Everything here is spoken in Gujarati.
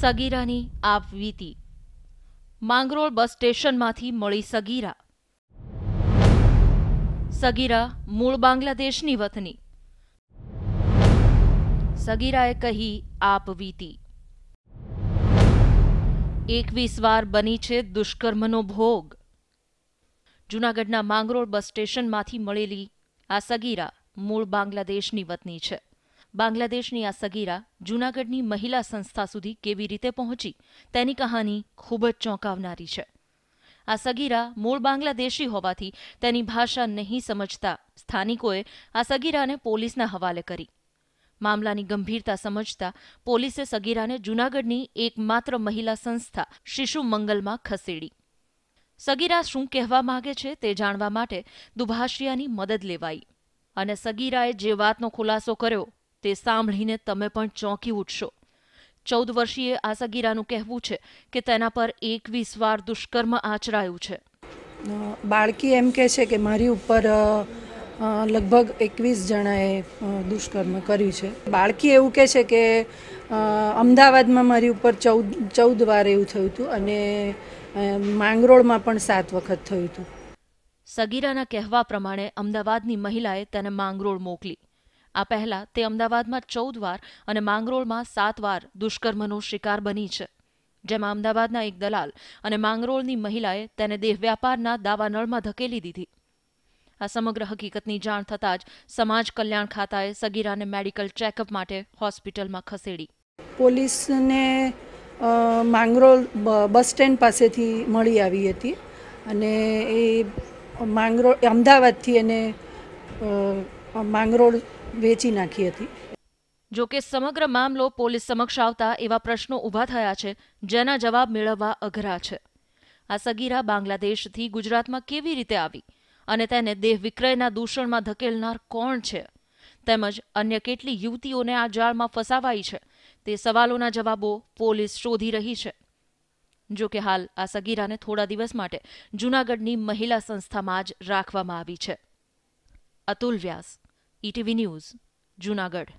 સગીરાની આપવીતી માંગરોળ બસ સ્ટેશનમાંથી મળી સગીરા સગીરા મૂળ બાંગ્લાદેશની વતની સગીરાએ કહી આપવીતી એકવીસ વાર બની છે દુષ્કર્મનો ભોગ જૂનાગઢના માંગરોળ બસ સ્ટેશનમાંથી મળેલી આ સગીરા મૂળ બાંગ્લાદેશની વતની છે બાંગ્લાદેશની આ સગીરા જૂનાગઢની મહિલા સંસ્થા સુધી કેવી રીતે પહોંચી તેની કહાની ખૂબ જ ચોંકાવનારી છે આ સગીરા મૂળ બાંગ્લાદેશી હોવાથી તેની ભાષા નહીં સમજતા સ્થાનિકોએ આ સગીરાને પોલીસના હવાલે કરી મામલાની ગંભીરતા સમજતા પોલીસે સગીરાને જૂનાગઢની એકમાત્ર મહિલા સંસ્થા શિશુ મંગલમાં ખસેડી સગીરા શું કહેવા માગે છે તે જાણવા માટે દુભાષિયાની મદદ લેવાઈ અને સગીરાએ જે વાતનો ખુલાસો કર્યો તે સાંભળીને તમે પણ ચોંકી ઉઠશો ચૌદ વર્ષીય આસાગીરાનું કહેવું છે કે તેના પર એકવીસ વાર દુષ્કર્મ આચરાયું છે બાળકી એમ કહે છે કે મારી ઉપર લગભગ એકવીસ જણાએ દુષ્કર્મ કર્યું છે બાળકી એવું કહે છે કે અમદાવાદમાં મારી ઉપર ચૌદ ચૌદ વાર એવું થયું હતું અને માંગરોળમાં પણ સાત વખત થયું હતું સગીરાના કહેવા પ્રમાણે અમદાવાદની મહિલાએ તેને માંગરોળ મોકલી આ પહેલા તે અમદાવાદમાં ચૌદ વાર અને માંગરોળમાં સાત વાર દુષ્કર્મનો શિકાર બની છે જેમાં અમદાવાદના એક દલાલ અને માંગરોળની મહિલાએ તેને દેહ વ્યાપારના દાવાનળમાં ધકેલી દીધી આ સમગ્ર હકીકતની જાણ થતાં જ સમાજ કલ્યાણ ખાતાએ સગીરાને મેડિકલ ચેકઅપ માટે હોસ્પિટલમાં ખસેડી પોલીસને માંગરોળ બસ સ્ટેન્ડ પાસેથી મળી આવી હતી અને એ માંગરોળ અમદાવાદથી એને માંગરોળ વેચી નાખી હતી જો કે સમગ્ર મામલો પોલીસ સમક્ષ આવતા એવા પ્રશ્નો ઊભા થયા છે જેના જવાબ મેળવવા અઘરા છે આ સગીરા બાંગ્લાદેશથી ગુજરાતમાં કેવી રીતે આવી અને તેને દેહ વિક્રયના દૂષણમાં ધકેલનાર કોણ છે તેમજ અન્ય કેટલી યુવતીઓને આ જાળમાં ફસાવાઈ છે તે સવાલોના જવાબો પોલીસ શોધી રહી છે જો કે હાલ આ સગીરાને થોડા દિવસ માટે જૂનાગઢની મહિલા સંસ્થામાં જ રાખવામાં આવી છે અતુલ વ્યાસ ETV News, Junagadh.